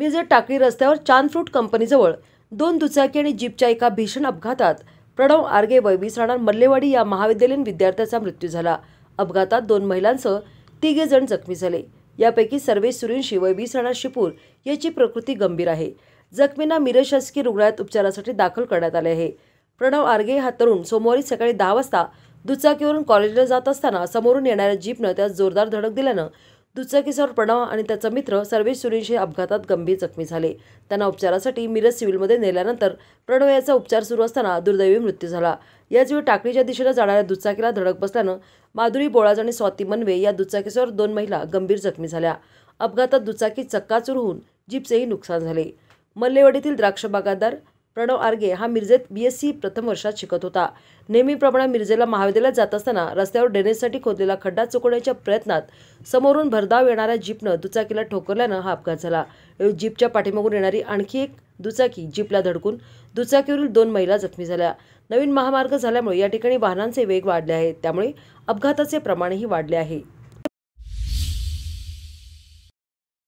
मिरजेत टाकळी रस्त्यावर चांदफ्रूट कंपनीजवळ दोन दुचाकी आणि जीपच्या एका भीषण अपघातात प्रणव आर्गे वैवीस राहणार मल्लेवाडी या महाविद्यालयीन विद्यार्थ्याचा मृत्यू झाला अपघातात दोन महिलांसह तिघे जण जखमी झाले यापैकी सर्वे सुरेंशी वैवीस शिपूर याची प्रकृती गंभीर आहे जखमींना मिरज शासकीय रुग्णालयात उपचारासाठी दाखल करण्यात आले आहे प्रणव आर्गे हा तरुण सोमवारी सकाळी दहा वाजता दुचाकीवरून कॉलेजला जात असताना समोरून येणाऱ्या जीपनं त्यास जोरदार धडक दिल्यानं दुचाकीसवर प्रणव आणि त्याचा मित्र सर्वेश सुरेश हे अपघातात गंभीर जखमी झाले त्यांना उपचारासाठी मिरज सिव्हिलमध्ये नेल्यानंतर प्रणव याचा उपचार सुरू असताना दुर्दैवी मृत्यू झाला याचवेळी टाकळीच्या दिशेनं जाणाऱ्या दुचाकीला धडक बसल्यानं माधुरी बोळाज आणि स्वाती मनवे या दुचाकीसवर दोन महिला गंभीर जखमी झाल्या अपघातात दुचाकी चक्काचूर होऊन जीपचेही नुकसान झाले मल्लेवाडीतील द्राक्ष बागादार प्रणव आर्गे हा मिरजेत बी एस सी प्रथम वर्षात शिकत होता नेहमीप्रमाणे मिरजेला महाविद्यालयात जात असताना रस्त्यावर ड्रेनेजसाठी खोदलेला खड्डा चुकवण्याच्या प्रयत्नात समोरून भरधाव येणाऱ्या जीपनं दुचाकीला ठोकरल्यानं हा अपघात झाला जीपच्या पाठीमागून येणारी आणखी एक दुचाकी जीपला धडकून दुचाकीवरील दोन महिला जखमी झाल्या नवीन महामार्ग झाल्यामुळे या ठिकाणी वाहनांचे वेग वाढले आहेत त्यामुळे अपघाताचे प्रमाणही वाढले आहे